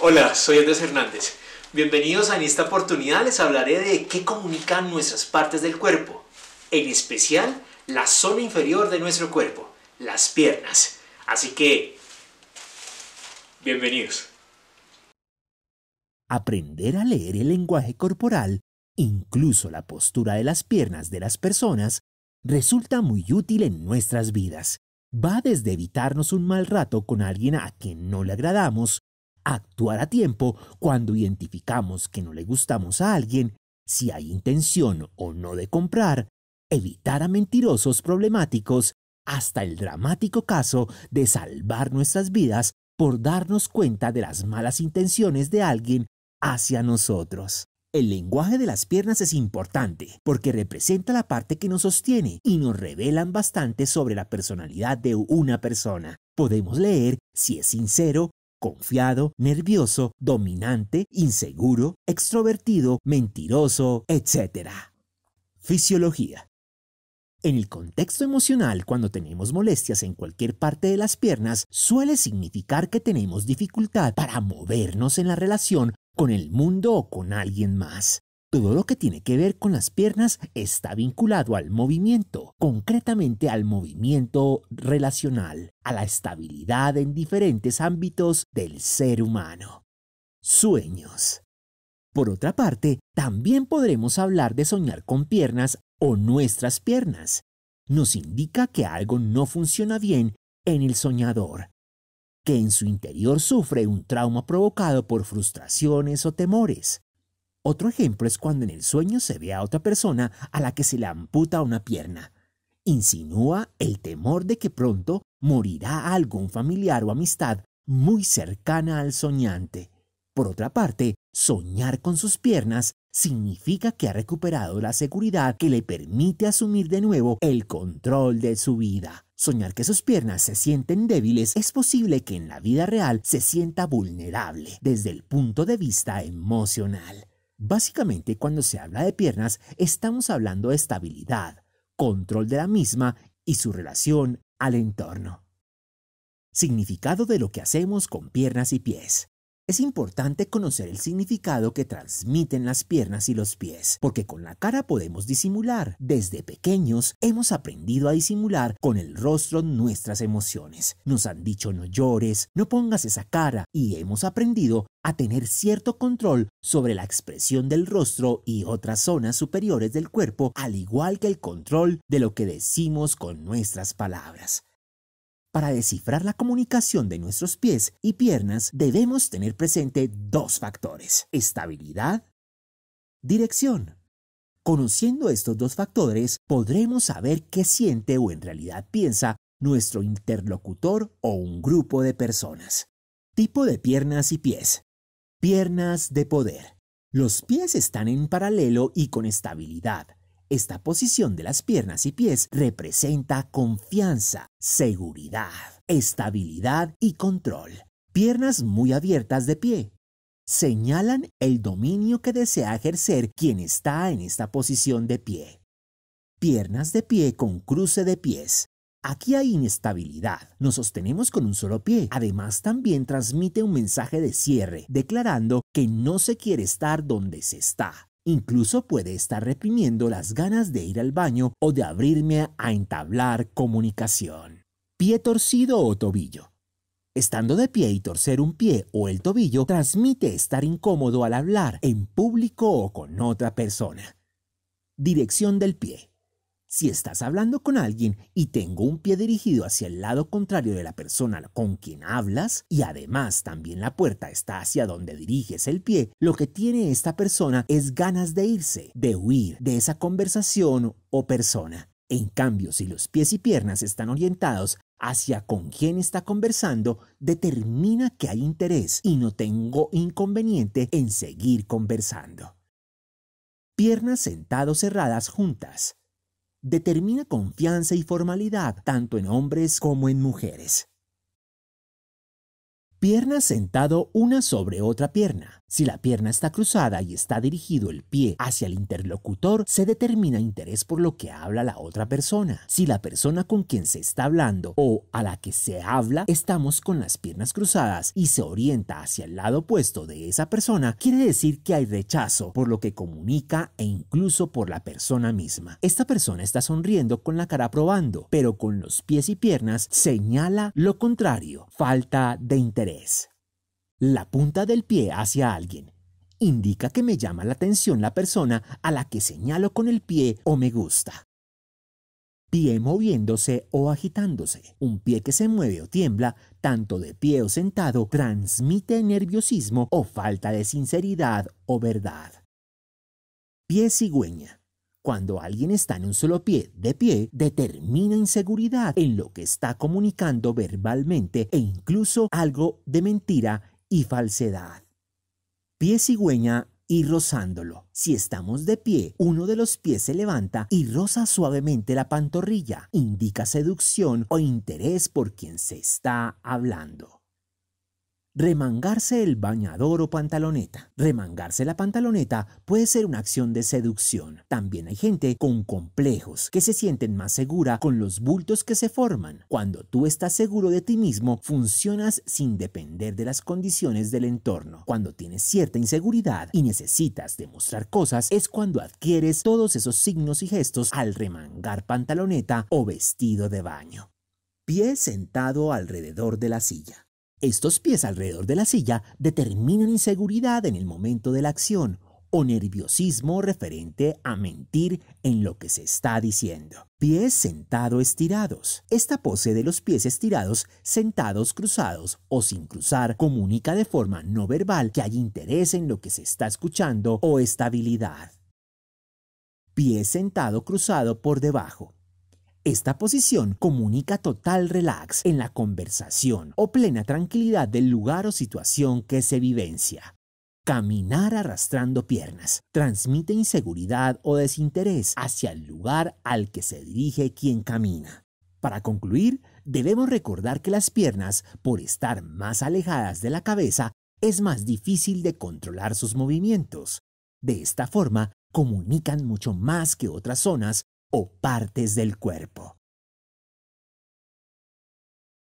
Hola, soy Andrés Hernández. Bienvenidos a en esta oportunidad les hablaré de qué comunican nuestras partes del cuerpo, en especial la zona inferior de nuestro cuerpo, las piernas. Así que, bienvenidos. Aprender a leer el lenguaje corporal, incluso la postura de las piernas de las personas, resulta muy útil en nuestras vidas. Va desde evitarnos un mal rato con alguien a quien no le agradamos, actuar a tiempo cuando identificamos que no le gustamos a alguien, si hay intención o no de comprar, evitar a mentirosos problemáticos, hasta el dramático caso de salvar nuestras vidas por darnos cuenta de las malas intenciones de alguien hacia nosotros. El lenguaje de las piernas es importante porque representa la parte que nos sostiene y nos revelan bastante sobre la personalidad de una persona. Podemos leer si es sincero confiado, nervioso, dominante, inseguro, extrovertido, mentiroso, etc. Fisiología. En el contexto emocional, cuando tenemos molestias en cualquier parte de las piernas, suele significar que tenemos dificultad para movernos en la relación con el mundo o con alguien más. Todo lo que tiene que ver con las piernas está vinculado al movimiento, concretamente al movimiento relacional, a la estabilidad en diferentes ámbitos del ser humano. Sueños. Por otra parte, también podremos hablar de soñar con piernas o nuestras piernas. Nos indica que algo no funciona bien en el soñador, que en su interior sufre un trauma provocado por frustraciones o temores. Otro ejemplo es cuando en el sueño se ve a otra persona a la que se le amputa una pierna. Insinúa el temor de que pronto morirá algún familiar o amistad muy cercana al soñante. Por otra parte, soñar con sus piernas significa que ha recuperado la seguridad que le permite asumir de nuevo el control de su vida. Soñar que sus piernas se sienten débiles es posible que en la vida real se sienta vulnerable desde el punto de vista emocional. Básicamente, cuando se habla de piernas, estamos hablando de estabilidad, control de la misma y su relación al entorno. Significado de lo que hacemos con piernas y pies. Es importante conocer el significado que transmiten las piernas y los pies, porque con la cara podemos disimular. Desde pequeños hemos aprendido a disimular con el rostro nuestras emociones. Nos han dicho no llores, no pongas esa cara y hemos aprendido a tener cierto control sobre la expresión del rostro y otras zonas superiores del cuerpo, al igual que el control de lo que decimos con nuestras palabras. Para descifrar la comunicación de nuestros pies y piernas debemos tener presente dos factores, estabilidad, dirección. Conociendo estos dos factores, podremos saber qué siente o en realidad piensa nuestro interlocutor o un grupo de personas. Tipo de piernas y pies. Piernas de poder. Los pies están en paralelo y con estabilidad, esta posición de las piernas y pies representa confianza, seguridad, estabilidad y control. Piernas muy abiertas de pie. Señalan el dominio que desea ejercer quien está en esta posición de pie. Piernas de pie con cruce de pies. Aquí hay inestabilidad. Nos sostenemos con un solo pie. Además, también transmite un mensaje de cierre, declarando que no se quiere estar donde se está. Incluso puede estar reprimiendo las ganas de ir al baño o de abrirme a entablar comunicación. Pie torcido o tobillo. Estando de pie y torcer un pie o el tobillo transmite estar incómodo al hablar en público o con otra persona. Dirección del pie. Si estás hablando con alguien y tengo un pie dirigido hacia el lado contrario de la persona con quien hablas y además también la puerta está hacia donde diriges el pie, lo que tiene esta persona es ganas de irse, de huir de esa conversación o persona. En cambio, si los pies y piernas están orientados hacia con quién está conversando, determina que hay interés y no tengo inconveniente en seguir conversando. Piernas sentado cerradas juntas determina confianza y formalidad, tanto en hombres como en mujeres. Pierna sentado una sobre otra pierna. Si la pierna está cruzada y está dirigido el pie hacia el interlocutor, se determina interés por lo que habla la otra persona. Si la persona con quien se está hablando o a la que se habla estamos con las piernas cruzadas y se orienta hacia el lado opuesto de esa persona, quiere decir que hay rechazo por lo que comunica e incluso por la persona misma. Esta persona está sonriendo con la cara probando, pero con los pies y piernas señala lo contrario, falta de interés. La punta del pie hacia alguien. Indica que me llama la atención la persona a la que señalo con el pie o me gusta. Pie moviéndose o agitándose. Un pie que se mueve o tiembla, tanto de pie o sentado, transmite nerviosismo o falta de sinceridad o verdad. Pie cigüeña cuando alguien está en un solo pie, de pie, determina inseguridad en lo que está comunicando verbalmente e incluso algo de mentira y falsedad. Pie cigüeña y rozándolo. Si estamos de pie, uno de los pies se levanta y roza suavemente la pantorrilla. Indica seducción o interés por quien se está hablando. Remangarse el bañador o pantaloneta. Remangarse la pantaloneta puede ser una acción de seducción. También hay gente con complejos que se sienten más segura con los bultos que se forman. Cuando tú estás seguro de ti mismo, funcionas sin depender de las condiciones del entorno. Cuando tienes cierta inseguridad y necesitas demostrar cosas, es cuando adquieres todos esos signos y gestos al remangar pantaloneta o vestido de baño. Pie sentado alrededor de la silla. Estos pies alrededor de la silla determinan inseguridad en el momento de la acción o nerviosismo referente a mentir en lo que se está diciendo. Pies sentado estirados. Esta pose de los pies estirados, sentados, cruzados o sin cruzar, comunica de forma no verbal que hay interés en lo que se está escuchando o estabilidad. Pies sentado cruzado por debajo. Esta posición comunica total relax en la conversación o plena tranquilidad del lugar o situación que se vivencia. Caminar arrastrando piernas transmite inseguridad o desinterés hacia el lugar al que se dirige quien camina. Para concluir, debemos recordar que las piernas, por estar más alejadas de la cabeza, es más difícil de controlar sus movimientos. De esta forma, comunican mucho más que otras zonas o partes del cuerpo.